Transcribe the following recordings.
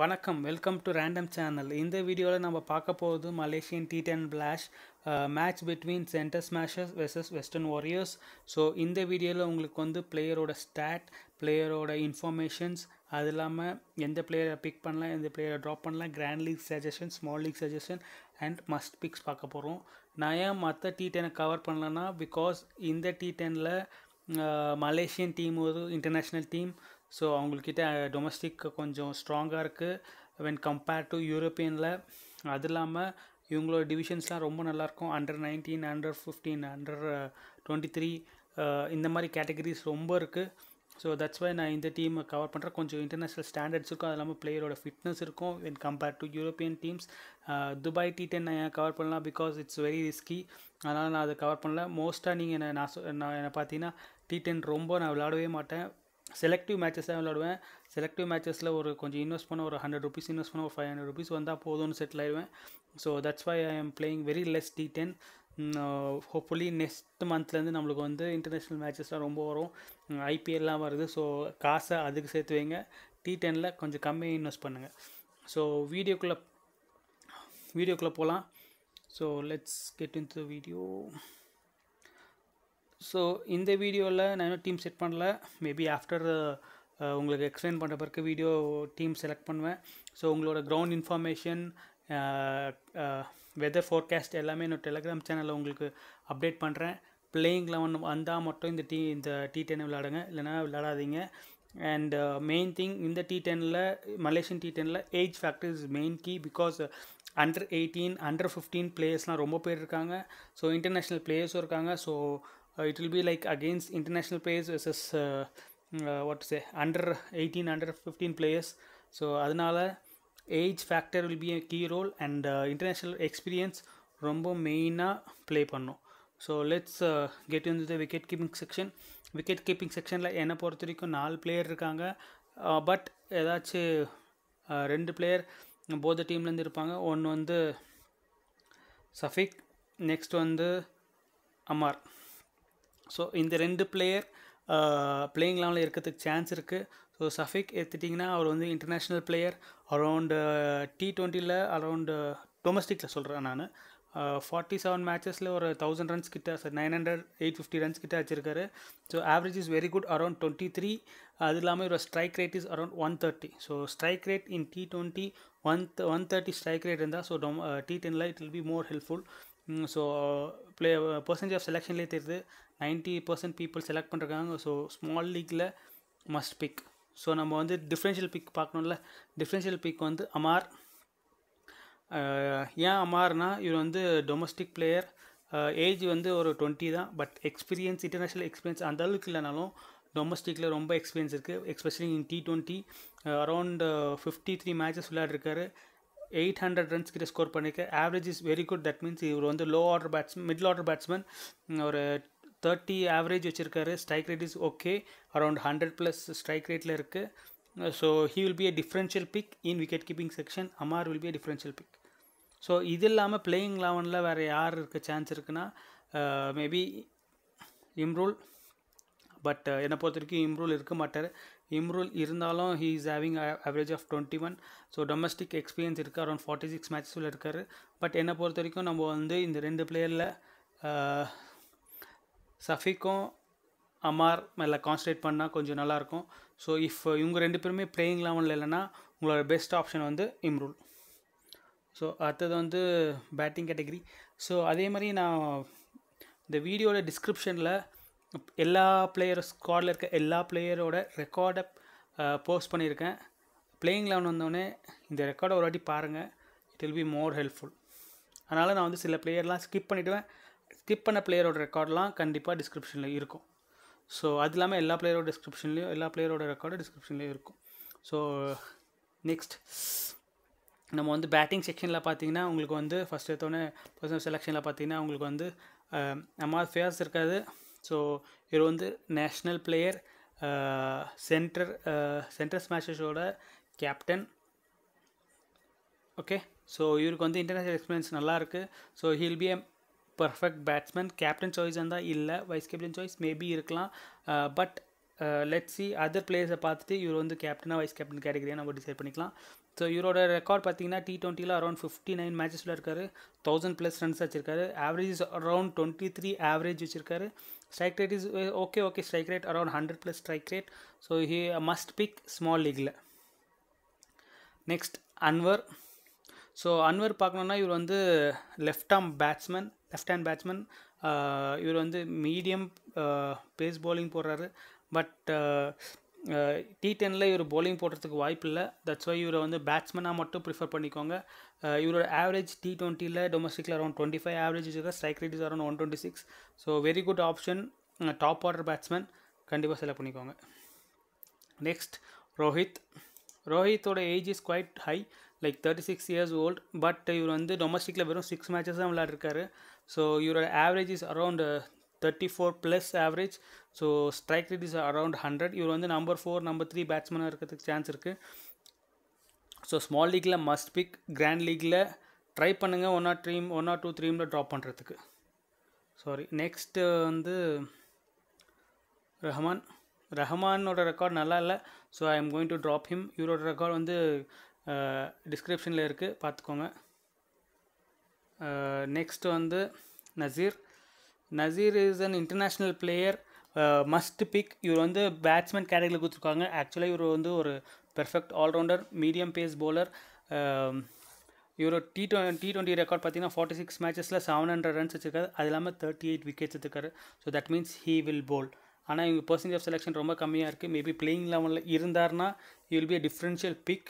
வணக்கம் welcome to random channel இந்த வீடியோவில் நம்ம பார்க்க போகிறது Malaysian T ten flash match between Centre Smashes versus Western Warriors so இந்த வீடியோவில் உங்களுக்கு வந்து பிளேயரோட ஸ்டாட் பிளேயரோட இன்ஃபர்மேஷன்ஸ் அது இல்லாமல் எந்த பிளேயரை பிக் பண்ணலாம் எந்த பிளேயரை ட்ராப் பண்ணலாம் grand league suggestion small league suggestion and must picks பார்க்க போகிறோம் நான் ஏன் மற்ற டி டெனை கவர் பண்ணலன்னா பிகாஸ் இந்த டி டெனில் மலேசியன் டீம் ஒரு இன்டர்நேஷ்னல் டீம் ஸோ அவங்கக்கிட்ட டொமஸ்டிக் கொஞ்சம் ஸ்ட்ராங்காக இருக்குது வென் கம்பேர் டு யூரோப்பியனில் அது இல்லாமல் இவங்களோட டிவிஷன்ஸ்லாம் ரொம்ப நல்லாயிருக்கும் under nineteen under fifteen under twenty three இந்த மாதிரி கேட்டகரிஸ் ரொம்ப இருக்குது ஸோ தட்ஸ் வை நான் இந்த டீமை கவர் பண்ணுறேன் கொஞ்சம் இன்டர்நேஷ்னல் ஸ்டாண்டர்ட்ஸ் இருக்கும் அது இல்லாமல் பிளேயரோட ஃபிட்னஸ் இருக்கும் when compare to European teams Dubai T ten நான் கவர் பண்ணலாம் பிகாஸ் இட்ஸ் வெரி ரிஸ்கி அதனால் நான் அதை கவர் பண்ணல மோஸ்ட்டாக நீங்கள் என்னை நான் நான் என்னை பார்த்தீங்கன்னா டி டென் ரொம்ப நான் விளாடவே மாட்டேன் செலக்டிவ் மேட்சஸ் தான் விளாடுவேன் செலக்டிவ் மேட்சஸில் ஒரு கொஞ்சம் இன்வெஸ்ட் பண்ண ஒரு ஹண்ட்ரட் ருபீஸ் இன்வெஸ்ட் பண்ண ஒரு ஃபைவ் ஹண்ட்ரட் ருபீஸ் வந்தால் போதும்னு செட்டில் ஆயிடுவேன் so that's why I am playing very less T ten hopefully next மந்த்லேருந்து நம்மளுக்கு வந்து இன்டர்நேஷ்னல் மேட்சஸ்லாம் ரொம்ப வரும் ஐபிஎல்லாம் mm, வருது ஸோ காசை அதுக்கு சேர்த்து வைங்க டி டெனில் கொஞ்சம் கம்மியாக இன்வெஸ்ட் பண்ணுங்கள் ஸோ வீடியோக்குள்ளே வீடியோக்குள்ளே போகலாம் so let's get in the video so இந்த வீடியோவில் நான் இன்னும் டீம் செட் பண்ணல மேபி ஆஃப்டர் uh, உங்களுக்கு எக்ஸ்பிளைன் பண்ணுற பிறகு வீடியோ டீம் செலக்ட் பண்ணுவேன் ஸோ உங்களோட க்ரௌண்ட் இன்ஃபர்மேஷன் வெதர் ஃபோர்காஸ்ட் எல்லாமே என்னோட டெலகிராம் சேனலில் உங்களுக்கு அப்டேட் பண்ணுறேன் பிளேயிங் லெவன் வந்தால் மட்டும் இந்த டீ இந்த டி டென் விளாடுங்க இல்லைனா விளாடாதீங்க அண்ட் மெயின் uh, திங் இந்த டி டெனில் மலேசியன் டி டெனில் age factor is main key because under eighteen under fifteen பிளேயர்ஸ்லாம் ரொம்ப பேர் இருக்காங்க ஸோ இன்டர்நேஷ்னல் பிளேயர்ஸும் இருக்காங்க so Uh, it will be like against international players versus uh, mm, uh, what to say under 18 under 15 players so அதனால் age factor will be key role and international experience ரொம்ப மெயினாக play பண்ணும் so let's get in the wicket keeping section wicket keeping செக்ஷனில் என்னை பொறுத்த வரைக்கும் நாலு player இருக்காங்க பட் ஏதாச்சும் ரெண்டு பிளேயர் போத டீம்லேருந்து இருப்பாங்க ஒன்று வந்து சஃபிக் நெக்ஸ்ட் வந்து அமார் ஸோ இந்த ரெண்டு பிளேயர் பிளேயிங் லெவலில் இருக்கிறதுக்கு சான்ஸ் இருக்குது ஸோ சஃபிக் எடுத்துட்டிங்கன்னா அவர் வந்து இன்டர்நேஷ்னல் பிளேயர் அரவுண்டு டி ட்வெண்ட்டியில் அரௌண்டு டொமஸ்டிக்கில் சொல்கிறேன் நான் ஃபார்ட்டி செவன் மேட்சஸில் ஒரு தௌசண்ட் ரன்ஸ் கிட்ட sir nine hundred eight fifty runs கிட்ட வச்சிருக்காரு so average is very good around twenty three அது இல்லாமல் இவர் strike rate is around one thirty so strike rate in T twenty one one thirty strike rate இருந்தால் so டொம் T டென்னில் it will be more helpful so play percentage of செலெக்ஷன்லேயே தெரியுது ninety percent people select பண்ணுறாங்க so small லீக்கில் must pick so நம்ம வந்து differential pick பார்க்கணும்ல differential pick வந்து அமார் ஏன் அமார்னா இவர் வந்து டொமஸ்டிக் பிளேயர் ஏஜ் வந்து ஒரு டுவெண்ட்டி தான் பட் எக்ஸ்பீரியன்ஸ் இன்டர்நேஷ்னல் எக்ஸ்பீரியன்ஸ் அந்த அளவுக்கு இல்லைனாலும் டொமஸ்டிக்கில் ரொம்ப எக்ஸ்பீரியன்ஸ் இருக்குது especially in T twenty around fifty three matches விளையாடிருக்காரு எயிட் ஹண்ட்ரட் ரன்ஸ் கிட்ட ஸ்கோர் பண்ணியிருக்கேன் average is very good that means இவர் வந்து low order bats middle order batsman ஒரு தேர்ட்டி ஆவரேஜ் வச்சுருக்காரு strike rate is okay around hundred plus strike ரேட்டில் இருக்குது so he will be a differential pick in wicket keeping section Amar will be a differential pick so இது இல்லாமல் playing லெவனில் வேறு யார் இருக்க சான்ஸ் இருக்குன்னா மேபி இம்ரூல் பட் என்னை பொறுத்த வரைக்கும் இம்ரூல் இருக்க மாட்டார் இம்ரூல் இருந்தாலும் he is having average of twenty one so domestic experience இருக்குது அரௌண்ட் ஃபார்ட்டி சிக்ஸ் மேட்ச்சில் இருக்கார் பட் என்னை பொறுத்த வரைக்கும் நம்ம வந்து இந்த ரெண்டு பிளேயரில் சஃபிக்கும் அமார் மேலே கான்சன்ட்ரேட் பண்ணால் கொஞ்சம் நல்லாயிருக்கும் ஸோ இஃப் இவங்க ரெண்டு பேருமே பிளேயிங் லெவனில் இல்லைன்னா உங்களோட பெஸ்ட் ஆப்ஷன் வந்து இம்ரூல் ஸோ அடுத்தது வந்து பேட்டிங் கேட்டகரி ஸோ அதே மாதிரி நான் இந்த வீடியோட டிஸ்கிரிப்ஷனில் எல்லா பிளேயர் ஸ்குவாடில் இருக்க எல்லா பிளேயரோட ரெக்கார்டை போஸ்ட் பண்ணியிருக்கேன் பிளேயிங் லெவன் வந்தோடனே இந்த ரெக்கார்டை ஒரு வாட்டி பாருங்கள் it will be more helpful அதனால் நான் வந்து சில பிளேயர்லாம் ஸ்கிப் பண்ணிவிடுவேன் ஸ்கிப் பண்ண பிளேயரோட ரெக்கார்ட்லாம் கண்டிப்பாக டிஸ்கிரிப்ஷனில் இருக்கும் ஸோ அது இல்லாமல் எல்லா பிளேயரோட டிஸ்கிரிப்ஷன்லேயும் எல்லா பிளேயரோட ரெக்கார்டும் டிஸ்கிரிப்ஷன்லேயும் இருக்கும் ஸோ நெக்ஸ்ட் நம்ம வந்து பேட்டிங் செக்ஷனில் பார்த்தீங்கன்னா உங்களுக்கு வந்து ஃபஸ்ட் எடுத்தோடனே பர்சனல் செலெக்ஷனில் பார்த்தீங்கன்னா உங்களுக்கு வந்து அமார் ஃபேர்ஸ் இருக்காது ஸோ இவர் வந்து நேஷ்னல் பிளேயர் சென்டர் சென்டர் ஸ்மேஷஸோட கேப்டன் ஓகே ஸோ இவருக்கு வந்து இன்டர்நேஷ்னல் எக்ஸ்பீரியன்ஸ் நல்லாயிருக்கு so he'll be a perfect batsman captain choice இருந்தால் இல்லை வைஸ் கேப்டன் சாய்ஸ் மேபி இருக்கலாம் பட் லெட் சி அதர் பிளேயர்ஸை பார்த்துட்டு இவர் வந்து கேப்டனாக வைஸ் கேப்டன் கேட்டகரியாக நம்ம டிசைட் பண்ணிக்கலாம் ஸோ இவரோட ரெக்கார்ட் பார்த்தீங்கன்னா டி டுவெண்ட்டியில் அரௌண்ட் ஃபிஃப்டி நைன் மேட்சஸில் இருக்கார் தௌசண்ட் ப்ளஸ் ரன்ஸ் வச்சிருக்காரு average is around twenty three average வச்சிருக்காரு strike rate is okay okay strike rate around hundred plus strike rate so he must pick small லீக்கில் next Anwar so Anwar பார்க்கணுன்னா இவர் வந்து left arm batsman left hand batsman இவர் வந்து medium pace bowling போடுறாரு but D டெனில் இவர் பவுலிங் போடுறதுக்கு வாய்ப்பு இல்லை தட்ஸ் வை இவரை வந்து பேட்ஸ்மேனாக மட்டும் ப்ரிஃபர் பண்ணிக்கோங்க இவரோட ஆவரேஜ் டி டுவெண்ட்டியில் டொமஸ்டிக்கில் அரௌண்ட் டுவெண்ட்டி ஃபைவ் ஆவரேஜ் இருக்கா strike rate is around one twenty six so very good option top order batsman கண்டிப்பாக செலக்ட் பண்ணிக்கோங்க நெக்ஸ்ட் ரோஹித் ரோஹித்தோட age is quite high like thirty six years old but இவர் வந்து டொமஸ்டிக்கில் வெறும் சிக்ஸ் மேட்சஸ் தான் விளாட்ருக்காரு ஸோ இவரோட average is around thirty four plus average so strike rate is around hundred இவர் வந்து நம்பர் ஃபோர் நம்பர் த்ரீ பேட்ஸ்மேனாக இருக்கிறதுக்கு சான்ஸ் இருக்குது ஸோ ஸ்மால் லீக்கில் மஸ்ட் பிக் கிராண்ட் லீக்கில் ட்ரை பண்ணுங்கள் one or dream one or two த்ரீமில் ட்ராப் பண்ணுறதுக்கு sorry next வந்து ரஹமான் ரஹமானோட ரெக்கார்ட் நல்லா இல்லை so I am going to drop him இவரோட ரெக்கார்ட் வந்து டிஸ்கிரிப்ஷனில் இருக்குது பார்த்துக்கோங்க நெக்ஸ்ட் வந்து Nasir Nasir is an international player must pick இவர் வந்து பேட்ஸ்மேன் கேட்டகரியில் கொடுத்துருக்காங்க ஆக்சுவலாக இவர் வந்து ஒரு perfect allrounder medium pace bowler இவர் டி டி டுவெண்ட்டி ரெக்கார்ட் பார்த்தீங்கன்னா ஃபார்ட்டி சிக்ஸ் மேட்சஸில் செவன் ஹண்ட்ரட் ரன்ஸ் வச்சிருக்காரு அது இல்லாமல் தேர்ட்டி எயிட் விக்கெட்ஸ் எடுத்துக்காரு so that means he will bowl ஆனால் இவங்க பர்சன்டேஜ் ஆஃப் செலெக்ஷன் ரொம்ப கம்மியாக இருக்குது மேபி பிளேயிங் லெவலில் இருந்தார்னா he will be a differential pick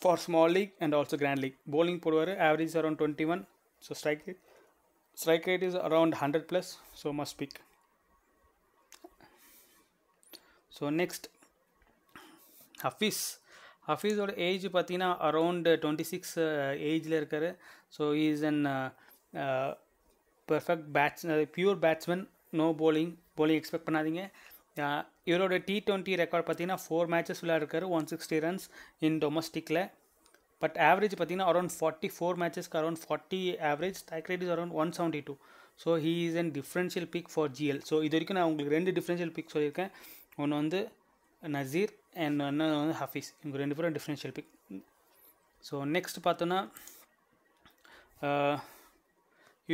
for small league and also grand league bowling போடுவார் average around twenty one so strike rate strike rate is around hundred plus so must pick so next Hafeez ஹஃபீஸோட age பார்த்தீங்கன்னா around twenty six ஏஜில் இருக்கார் so is an perfect bats pure batsman no bowling bowling expect பண்ணாதீங்க இவரோட T twenty record பார்த்தீங்கன்னா four matches விளையாடுறாரு one sixty runs in டொமஸ்டிக்கில் but average பார்த்தீங்கன்னா around forty four மேட்சஸ்க்கு around forty average strike rate is around one seventy two so he is and differential pick for GL so இது வரைக்கும் நான் உங்களுக்கு ரெண்டு differential big சொல்லியிருக்கேன் ஒன்று வந்து நசீர் அண்ட் ஒன்று வந்து ஹஃபீஸ் இவங்க ரெண்டு பேரும் டிஃப்ரென்ஷியல் பிக் ஸோ நெக்ஸ்ட் பார்த்தோன்னா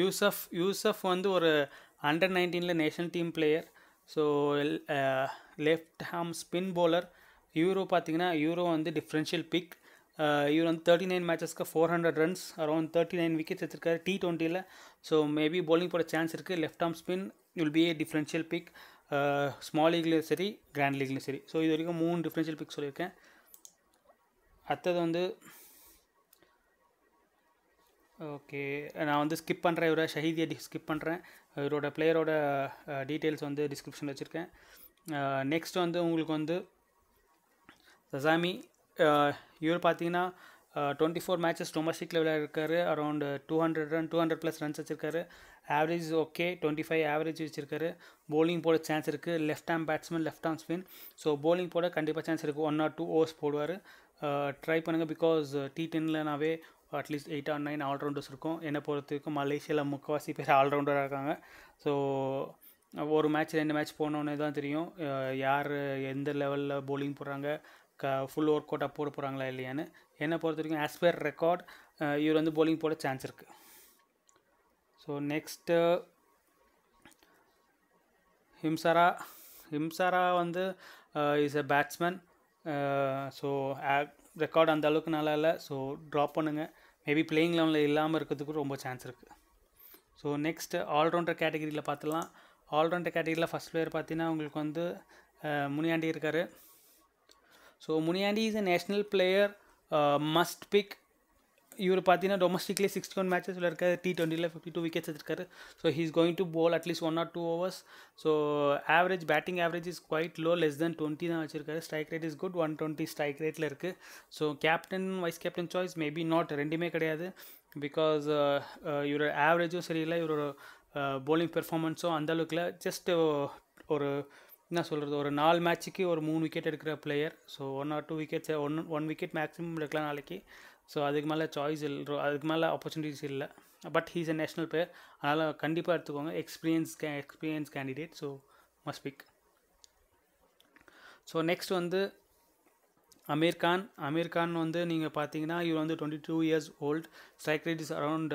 யூசஃப் யூசஃப் வந்து ஒரு அண்டர் நைன்டீனில் national team player so left arm spin bowler யூரோ பார்த்தீங்கன்னா யூரோ வந்து டிஃப்ரென்ஷியல் பிக் uh, இவர் வந்து தேர்ட்டி நைன் மேட்சஸ்க்கு four hundred runs around thirty nine wickets எடுத்திருக்காரு டி டுவெண்ட்டியில் ஸோ மேபி பவுலிங் போட சான்ஸ் இருக்குது left arm spin will be a differential pick small லீக்லேயும் சரி கிராண்ட் லீக்லேயும் சரி ஸோ இது வரைக்கும் மூணு டிஃப்ரென்ஷியல் பிக் சொல்லியிருக்கேன் அடுத்தது வந்து ஓகே நான் வந்து ஸ்கிப் பண்ணுறேன் இவரை ஷஹீதியை ஸ்கிப் பண்ணுறேன் இவரோட பிளேயரோட டீட்டெயில்ஸ் வந்து டிஸ்கிரிப்ஷனில் வச்சுருக்கேன் நெக்ஸ்ட் வந்து உங்களுக்கு வந்து சசாமி இவர் பார்த்தீங்கன்னா டுவெண்ட்டி ஃபோர் மேட்சஸ் டொமஸ்டிக் லெவலில் இருக்கார் around two hundred run two hundred plus runs வச்சுருக்காரு average okay twenty five average வச்சுருக்காரு போலிங் போட சான்ஸ் இருக்குது left arm batsman left arm spin so bowling போட கண்டிப்பாக சான்ஸ் இருக்குது ஒன் ஆர் டூ ஓவர்ஸ் போடுவார் ட்ரை பண்ணுங்கள் பிகாஸ் டி டென்லனாவே at least eight or nine all rounders இருக்கும் என்னை பொறுத்த வரைக்கும் மலேசியாவில் முக்கால்வாசி பேர் ஆல்ரவுண்டராக இருக்காங்க ஸோ ஒரு மேட்ச் ரெண்டு மேட்ச் போனோன்னே தான் தெரியும் யார் எந்த லெவலில் போலிங் போடுறாங்க க ஃபுல் ஒர்க் அவுட்டாக போட போகிறாங்களா இல்லையான்னு என்னை பொறுத்த வரைக்கும் ஆஸ் பர் ரெக்கார்ட் இவர் வந்து போலிங் போட சான்ஸ் இருக்குது ஸோ நெக்ஸ்ட்டு ஹிம்சாரா ஹிம்சாரா வந்து is a batsman so record அந்த அளவுக்கு நல்லா இல்லை ஸோ ட்ராப் பண்ணுங்கள் மேபி பிளேயிங் லெவனில் இல்லாமல் இருக்கிறதுக்கு ரொம்ப சான்ஸ் இருக்குது ஸோ நெக்ஸ்ட் ஆல்ரவுண்டர் கேட்டகிரியில் பார்த்துலாம் ஆல்ரவுண்டர் கேட்டகிரியில் ஃபஸ்ட் பிளேயர் பார்த்தீங்கன்னா உங்களுக்கு வந்து முனியாண்டி இருக்கார் so Muniyandi is a national player must pick இவர் பார்த்தீங்கன்னா டொமஸ்டிக்லேயே சிக்ஸ்டி ஒன் மேட்சஸ் விளையாடுறாரு டி ட்வெண்ட்டியில் ஃபிஃப்டி டூ விக்கெட்ஸ் எடுத்திருக்காரு so he's is going to bowl at least one or two overs so average batting average is quite low less than twenty தான் வச்சிருக்காரு strike rate is good one twenty strike ரேட்டில் இருக்குது so captain vice captain choice maybe not ரெண்டுமே கிடையாது because uh, uh, இவரோட ஆவரேஜும் சரியில்லை இவரோட polling பெர்ஃபார்மன்ஸும் இல்லை ஜஸ்ட் ஒரு என்ன சொல்கிறது ஒரு நாலு மேட்ச்சுக்கு ஒரு மூணு விக்கெட் எடுக்கிற player so one or two wickets one one wicket maximum எடுக்கலாம் நாளைக்கு ஸோ அதுக்கு மேலே சாய்ஸ் இல்லை அதுக்கு மேலே ஆப்பர்ச்சுனிட்டிஸ் இல்லை but he's a national player அதனால் கண்டிப்பாக எடுத்துக்கோங்க எக்ஸ்பீரியன்ஸ் கே experience candidate so must pick so next வந்து அமீர் கான் அமீர் கான் வந்து நீங்கள் பார்த்தீங்கன்னா இவர் வந்து twenty two years old strike rate is around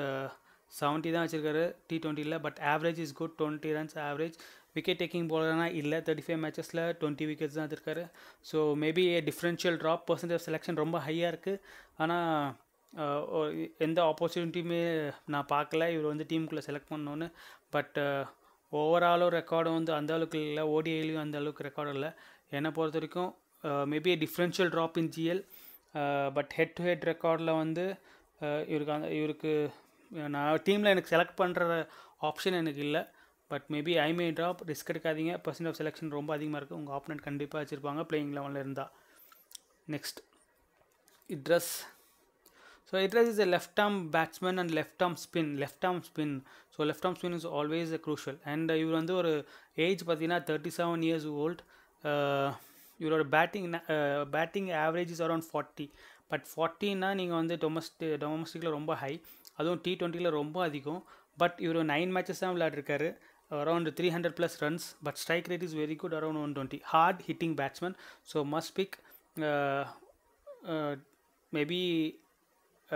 seventy தான் வச்சுருக்காரு டி ட்வெண்ட்டியில் but average is good twenty runs average wicket taking போலனா இல்லை தேர்ட்டி ஃபைவ் மேட்சஸில் டுவெண்ட்டி விக்கெட்ஸ் தான் எடுத்திருக்காரு so maybe differential drop percentage selection ரொம்ப ஹையாக இருக்குது ஆனால் எந்த ஆப்பர்ச்சுனிட்டியுமே நான் பார்க்கல இவர் வந்து டீமுக்குள்ளே செலக்ட் பண்ணோன்னு பட் ஓவராலும் ரெக்கார்டும் வந்து அந்த அளவுக்கு இல்லை ஓடிஐலையும் அந்த அளவுக்கு ரெக்கார்டு இல்லை என்னை பொறுத்த வரைக்கும் maybe differential drop in GL but head to head ரெக்கார்டில் வந்து இவருக்கு அந்த இவருக்கு நான் டீமில் எனக்கு செலக்ட் பண்ணுற ஆப்ஷன் எனக்கு இல்லை but maybe I may drop risk எடுக்காதீங்க பர்சன்ட் ஆஃப் செலெக்ஷன் ரொம்ப அதிகமாக இருக்குது உங்கள் ஆப்னண்ட் கண்டிப்பாக வச்சுருப்பாங்க பிளேயிங் லெவனில் இருந்தால் next Idrus so Idrus is a left arm batsman and left arm spin left arm spin so left arm spin is always a crucial and இவர் வந்து ஒரு ஏஜ் பார்த்தீங்கன்னா தேர்ட்டி செவன் இயர்ஸ் ஓல்ட் இவரோட batting batting average is around forty but ஃபார்ட்டின்னா நீங்கள் வந்து domestic டொமஸ்டிக்கில் ரொம்ப high அதுவும் டி ட்வெண்ட்டியில் ரொம்ப அதிகம் பட் இவர் நைன் மேட்சஸ் தான் விளையாடிருக்காரு around three hundred plus runs but strike is is very good 120 one hitting batsman hitting must so must uh, maybe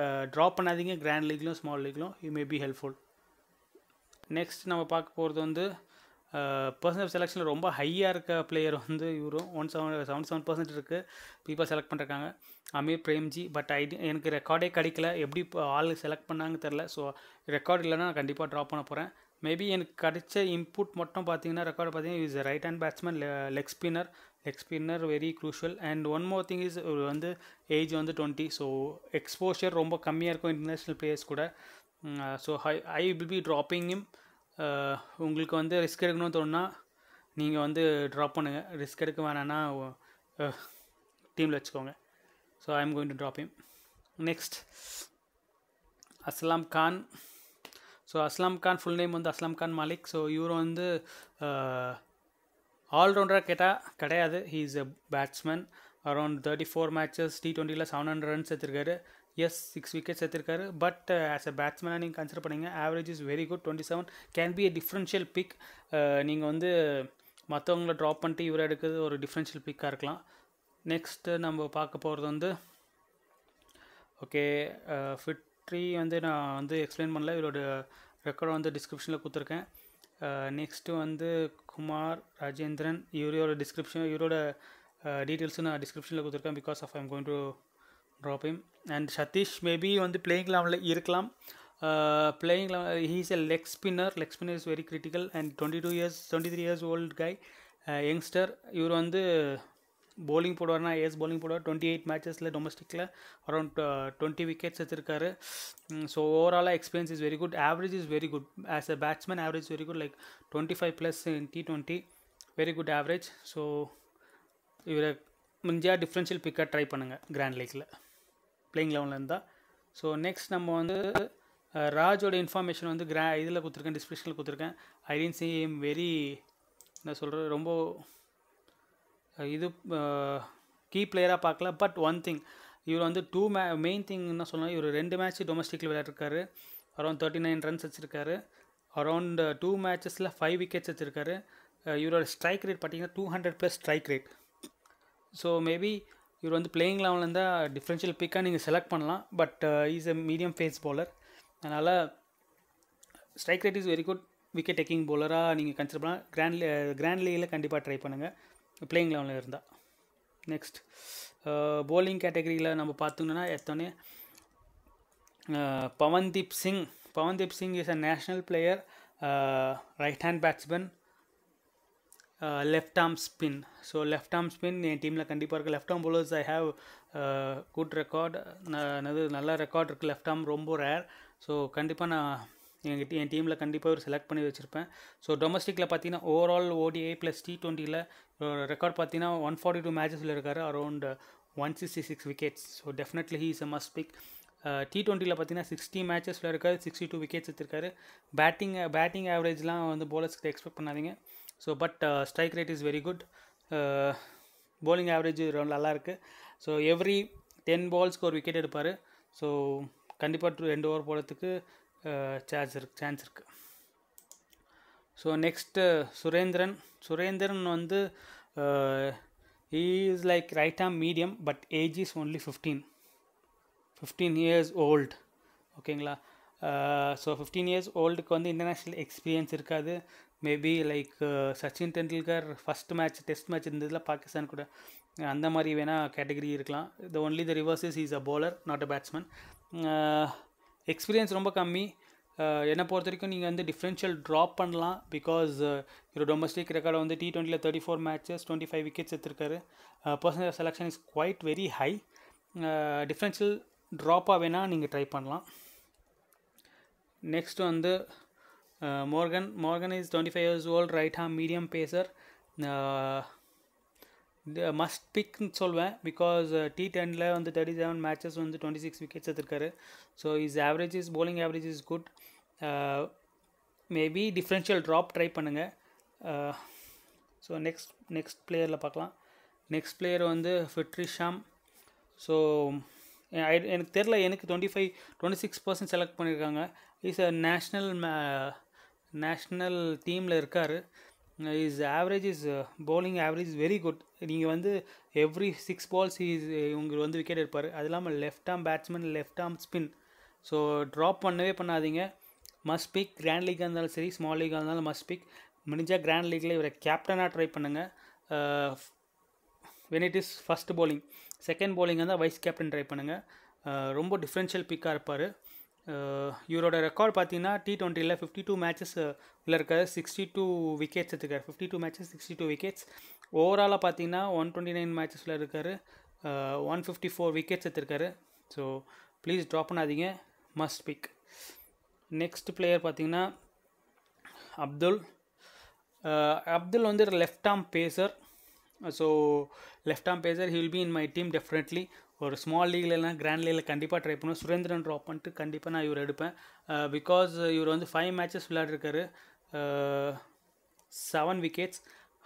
uh, drop uh, பண்ணாதீங்க கிராண்ட் லீக்லும் ஸ்மால் லீக்லும் you may be helpful next நம்ம பார்க்க போகிறது வந்து percentage uh, செலெக்ஷனில் ரொம்ப ஹையாக இருக்க பிளேயர் வந்து இவரும் one seven seven seven percent இருக்குது பீப்பாக செலக்ட் பண்ணிருக்காங்க அமீர் பிரேம்ஜி பட் ஐடி எனக்கு ரெக்கார்டே கிடைக்கல எப்படி ஆள் செலக்ட் பண்ணாங்கன்னு தெரில ஸோ ரெக்கார்ட் இல்லைனா நான் கண்டிப்பாக ட்ராப் பண்ண போகிறேன் மேபி எனக்கு கிடைச்ச இன்புட் மட்டும் பார்த்தீங்கன்னா ரெக்கார்டு பார்த்தீங்கன்னா is right hand batsman leg spinner leg spinner very crucial and one more thing is வந்து ஏஜ் வந்து டுவெண்ட்டி ஸோ எக்ஸ்போஷர் ரொம்ப கம்மியாக இருக்கும் இன்டர்நேஷ்னல் பிளேயர்ஸ் கூட so I I will be dropping him உங்களுக்கு வந்து ரிஸ்க் எடுக்கணும்னு தோணுன்னா நீங்கள் வந்து ட்ராப் பண்ணுங்கள் ரிஸ்க் எடுக்க வேணான்னா டீமில் வச்சுக்கோங்க so I am going to drop him next Aslam Khan so அஸ்லாம் கான் ஃபுல் நேம் வந்து அஸ்லாம் கான் மாலிக் ஸோ இவர் வந்து ஆல்ரவுண்டராக கேட்டால் கிடையாது he is a batsman around thirty four matches T டுவெண்ட்டியில் செவன் ஹண்ட்ரட் ரன்ஸ் எடுத்திருக்காரு எஸ் சிக்ஸ் விக்கெட்ஸ் எடுத்திருக்காரு பட் ஆஸ் அ பேட்ஸ்மேனாக நீங்கள் கன்சிடர் பண்ணீங்க average is very good twenty seven can be a differential pick நீங்கள் வந்து மற்றவங்கள ட்ராப் பண்ணிட்டு இவரை எடுக்கிறது ஒரு டிஃப்ரென்ஷியல் பிக்காக இருக்கலாம் நெக்ஸ்ட்டு நம்ம பார்க்க போகிறது வந்து ஓகே ஃபிட் uh, த்ரீ வந்து நான் வந்து எக்ஸ்பிளைன் பண்ணல இவரோட ரெக்கார்டை வந்து டிஸ்கிரிப்ஷனில் கொடுத்துருக்கேன் நெக்ஸ்ட்டு வந்து குமார் ராஜேந்திரன் இவரோட டிஸ்கிரிப்ஷன் இவரோட டீட்டெயில்ஸும் நான் டிஸ்கிரிப்ஷனில் கொடுத்துருக்கேன் because of I'm going to drop him and Satish maybe வந்து பிளேயிங் லெவலில் இருக்கலாம் playing level he's a leg spinner leg spinner is very critical and twenty two years twenty three years old guy youngster இவர் வந்து bowling போடுவார்னா as bowling போடுவார் twenty eight மேட்சஸில் டொமஸ்டிக்கில் around twenty wickets எடுத்திருக்காரு ஸோ ஓவராலாக experience is very good average is very good as a batsman average very good like twenty five plus in T twenty very good average so இவரை முடிஞ்சால் differential பிக்காக try பண்ணுங்கள் grand லீக்கில் playing லெவனில் இருந்தால் so next நம்ம வந்து uh, ராஜோட information வந்து கிரா இதில் கொடுத்துருக்கேன் டிஸ்கிரிப்ஷனில் கொடுத்துருக்கேன் I tend see am very என்ன சொல்கிறது ரொம்ப இது கீ பிளேயராக பார்க்கல பட் ஒன் திங் இவர் வந்து டூ மே மெயின் திங் என்ன சொல்லணும் இவர் ரெண்டு மேட்ச் டொமஸ்டிக்கில் விளையாட்ருக்காரு அரௌண்ட் தேர்ட்டி நைன் ரன்ஸ் வச்சுருக்காரு அரௌண்ட் டூ மேட்சஸில் ஃபைவ் விக்கெட்ஸ் வச்சுருக்காரு இவரோட ஸ்ட்ரைக் ரேட் பார்த்திங்கன்னா two hundred plus strike rate so maybe இவர் வந்து பிளேயிங் லெவலில் இருந்தால் டிஃப்ரென்ஷியல் பிக்காக நீங்கள் செலக்ட் பண்ணலாம் but is a medium pace bowler அதனால் strike rate is very good wicket taking பவுலராக நீங்கள் கன்சிடர் பண்ணலாம் கிராண்ட் கிராண்ட் லீகில் கண்டிப்பாக ட்ரை பண்ணுங்கள் பிளேயிங் லெவனில் இருந்தால் நெக்ஸ்ட் போலிங் கேட்டகரியில் நம்ம பார்த்தோங்கன்னா எத்தோடனே uh, Pavandeep Singh Pavandeep Singh is a national player right hand batsman left arm spin so left arm spin என் டீமில் கண்டிப்பாக இருக்குது left arm bowlers I have good record என்னது நல்ல ரெக்கார்ட் இருக்குது லெஃப்ட் ஆர்ம் ரொம்ப ரேர் ஸோ கண்டிப்பாக நான் எங்கள் என் டீமில் கண்டிப்பாக ஒரு செலக்ட் பண்ணி வச்சுருப்பேன் ஸோ டொமஸ்டிக்கில் பார்த்தீங்கன்னா ஓவரால் ஓடிஐ ப்ளஸ் டி டுவெண்ட்டியில் ரெக்கார்ட் பார்த்தீங்கன்னா ஒன் ஃபார்ட்டி டூ மேட்சஸில் இருக்கார் around one sixty six wickets so definitely he is a must pick T டுவெண்ட்டியில் பார்த்தீங்கன்னா சிக்ஸ்டி மேட்சஸில் இருக்காரு சிக்ஸ்டி டூ விக்கெட்ஸ் எடுத்திருக்காரு பேட்டிங் பேட்டிங் ஆவரேஜ்லாம் வந்து போலர்ஸ்க்கு எக்ஸ்பெக்ட் பண்ணாதீங்க so but strike rate is very good bowling average ரொம்ப நல்லாயிருக்கு ஸோ எவ்ரி டென் பால்ஸ்க்கு ஒரு விக்கெட் எடுப்பார் ஸோ கண்டிப்பாக ரெண்டு ஓவர் போகிறதுக்கு சான்ஸ் இருக்கு சான்ஸ் இருக்குது ஸோ நெக்ஸ்ட்டு சுரேந்திரன் சுரேந்திரன் வந்து is like right arm medium but age is only fifteen fifteen years old ஓகேங்களா ஸோ ஃபிஃப்டீன் இயர்ஸ் ஓல்டுக்கு வந்து இன்டர்நேஷ்னல் எக்ஸ்பீரியன்ஸ் இருக்காது maybe like Sachin Tendulkar first match test match இருந்ததில் பாகிஸ்தான் கூட அந்த மாதிரி வேணால் கேட்டகரி இருக்கலாம் the only the reverse is is a bowler not a batsman experience ரொம்ப கம்மி என்னை பொறுத்த வரைக்கும் நீங்கள் வந்து டிஃப்ரென்ஷியல் ட்ராப் பண்ணலாம் பிகாஸ் இவர் டொமஸ்டிக் ரெக்கார்டை வந்து டி டுவெண்ட்டியில் thirty four matches twenty five wickets எடுத்திருக்காரு percentage selection is quite very high differential ட்ராப்பாக வேணால் நீங்கள் ட்ரை பண்ணலாம் நெக்ஸ்ட் வந்து Morgan Morgan is twenty five years old right arm medium pacer must பிக்னு சொல்வேன் பிகாஸ் டி டென்னில் வந்து தேர்ட்டி செவன் மேட்சஸ் வந்து டுவெண்ட்டி சிக்ஸ் விக்கெட்ஸ் எடுத்திருக்காரு so is average is bowling average is good maybe differential drop try பண்ணுங்கள் so next next பிளேயரில் பார்க்கலாம் next player வந்து ஃபிட்ரிஷாம் ஸோ எனக்கு தெரில எனக்கு twenty five twenty six percent select பண்ணியிருக்காங்க இஸ் அ நேஷ்னல் நேஷ்னல் டீமில் இருக்கார் is average is bowling average very good நீங்கள் வந்து எவ்ரி சிக்ஸ் பால்ஸ் இஸ் இவங்க வந்து விக்கெட் இருப்பார் அது இல்லாமல் left arm batsman left arm spin so drop பண்ணவே பண்ணாதீங்க மஸ்ட் பிக் கிராண்ட் லீக்காக இருந்தாலும் சரி ஸ்மால் லீக்காக இருந்தாலும் மஸ்ட் பிக் முடிஞ்சால் கிராண்ட் லீக்கில் இவரை கேப்டனாக ட்ரை பண்ணுங்கள் when it is first bowling second bowling இருந்தால் வைஸ் கேப்டன் ட்ரை பண்ணுங்கள் ரொம்ப டிஃப்ரென்ஷியல் பிக்காக இருப்பார் இவரோட ரெக்கார்ட் பார்த்தீங்கன்னா டி டுவெண்ட்டியில் ஃபிஃப்டி டூ மேட்சஸ் உள்ள இருக்காது சிக்ஸ்டி டூ விக்கெட்ஸ் எடுத்துக்கார் fifty two matches sixty two wickets ஓவராலாக பார்த்தீங்கன்னா ஒன் டுவெண்ட்டி நைன் மேட்சஸில் இருக்கார் ஒன் ஃபிஃப்டி ஃபோர் விக்கெட்ஸ் எடுத்துருக்காரு ஸோ ப்ளீஸ் ட்ராப் பண்ணாதீங்க மஸ்ட் பிக் நெக்ஸ்ட் பிளேயர் பார்த்திங்கன்னா அப்துல் அப்துல் வந்து left arm pacer so left arm pacer he'll be in my team definitely ஒரு small லீகில் எல்லாம் கிராண்ட் லீகில் கண்டிப்பாக ட்ரை பண்ணுவேன் சுரேந்திரன் ட்ராப் பண்ணிட்டு கண்டிப்பாக நான் இவர் எடுப்பேன் பிகாஸ் uh, இவர் வந்து ஃபைவ் மேட்சஸ் விளையாடிருக்காரு seven wickets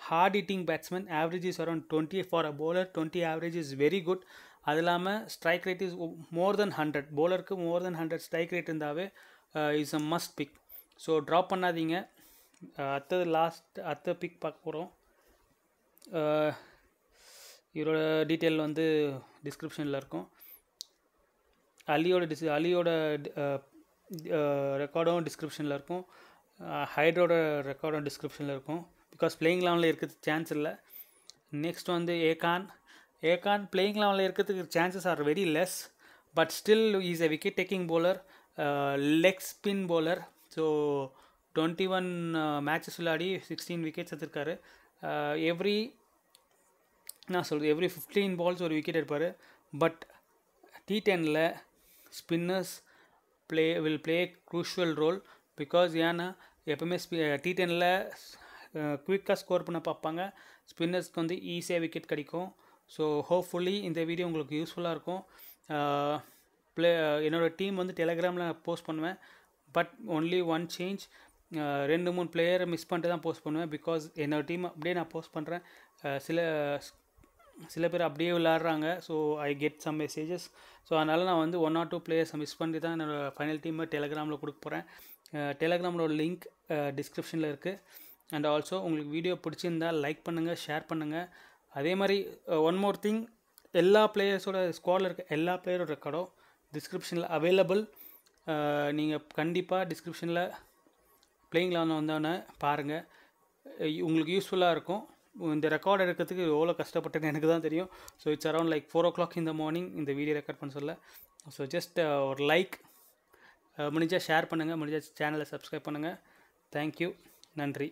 hard hitting batsman average is around twenty for a bowler twenty average is very good அது இல்லாமல் strike rate is more than hundred போலருக்கு more than hundred strike rate இருந்தாவே is a must pick so drop பண்ணாதீங்க uh, அடுத்தது last அடுத்த pick பார்க்க போகிறோம் uh, இவரோட டீட்டெயில் வந்து டிஸ்கிரிப்ஷனில் இருக்கும் அலியோட டிஸ் அலியோட ரெக்கார்டும் uh, டிஸ்கிரிப்ஷனில் இருக்கும் ஹைட்ரோட ரெக்கார்டும் டிஸ்கிரிப்ஷனில் இருக்கும் பிகாஸ் பிளேயிங் லெவனில் இருக்கிறது சான்ஸ் இல்லை நெக்ஸ்ட் வந்து ஏகான் ஏகான் பிளேயிங் லெவலில் இருக்கிறதுக்கு chances are very less but still is a wicket taking bowler leg spin bowler so twenty one matches விளையாடி சிக்ஸ்டீன் விக்கெட்ஸ் எடுத்திருக்காரு எவ்ரி நான் சொல்கிறது எவ்ரி ஃபிஃப்டீன் பால்ஸ் ஒரு விக்கெட் எடுப்பார் பட் டி டெனில் spinners play will play crucial role because ஏன்னா எப்போவுமே ஸ்பி D டெனில் குயிக்காக ஸ்கோர் பண்ண பார்ப்பாங்க ஸ்பின்னர்ஸ்க்கு வந்து ஈஸியாக விக்கெட் கிடைக்கும் ஸோ ஹோப்ஃபுல்லி இந்த வீடியோ உங்களுக்கு யூஸ்ஃபுல்லாக இருக்கும் ப்ளே என்னோடய டீம் வந்து டெலகிராமில் நான் போஸ்ட் பண்ணுவேன் பட் ஒன்லி ஒன் சேஞ்ச் ரெண்டு மூணு பிளேயரை மிஸ் பண்ணிட்டு தான் போஸ்ட் பண்ணுவேன் பிகாஸ் என்னோடய டீம் அப்படியே நான் போஸ்ட் பண்ணுறேன் uh, சில சில பேர் அப்படியே விளாட்றாங்க so I get some messages so அதனால் நான் வந்து ஒன் ஆர் டூ பிளேயர்ஸை மிஸ் பண்ணி தான் என்னோடய ஃபைனல் டீமை டெலகிராமில் கொடுக்க போகிறேன் டெலகிராமோட லிங்க் டிஸ்கிரிப்ஷனில் இருக்குது அண்ட் ஆல்சோ உங்களுக்கு வீடியோ பிடிச்சிருந்தால் லைக் பண்ணுங்கள் ஷேர் பண்ணுங்கள் அதே மாதிரி ஒன் மோர் திங் எல்லா பிளேயர்ஸோட ஸ்குவாடில் இருக்க எல்லா பிளேயரோட ரெக்கார்டும் டிஸ்கிரிப்ஷனில் அவைலபிள் நீங்கள் கண்டிப்பாக டிஸ்கிரிப்ஷனில் பிளேயிங் லெவனில் வந்தோடனே பாருங்கள் உங்களுக்கு யூஸ்ஃபுல்லாக இருக்கும் இந்த ரெக்கார்ட் எடுக்கிறதுக்கு எவ்வளோ கஷ்டப்பட்டேன்னு எனக்கு தான் தெரியும் so it's around like four o'clock இந்த மார்னிங் இந்த வீடியோ ரெக்கார்ட் பண்ண சொல்ல ஸோ ஜஸ்ட் ஒரு லைக் முடிஞ்சால் ஷேர் பண்ணுங்கள் முடிஞ்சால் சேனலை சப்ஸ்கிரைப் பண்ணுங்கள் தேங்க்யூ நன்றி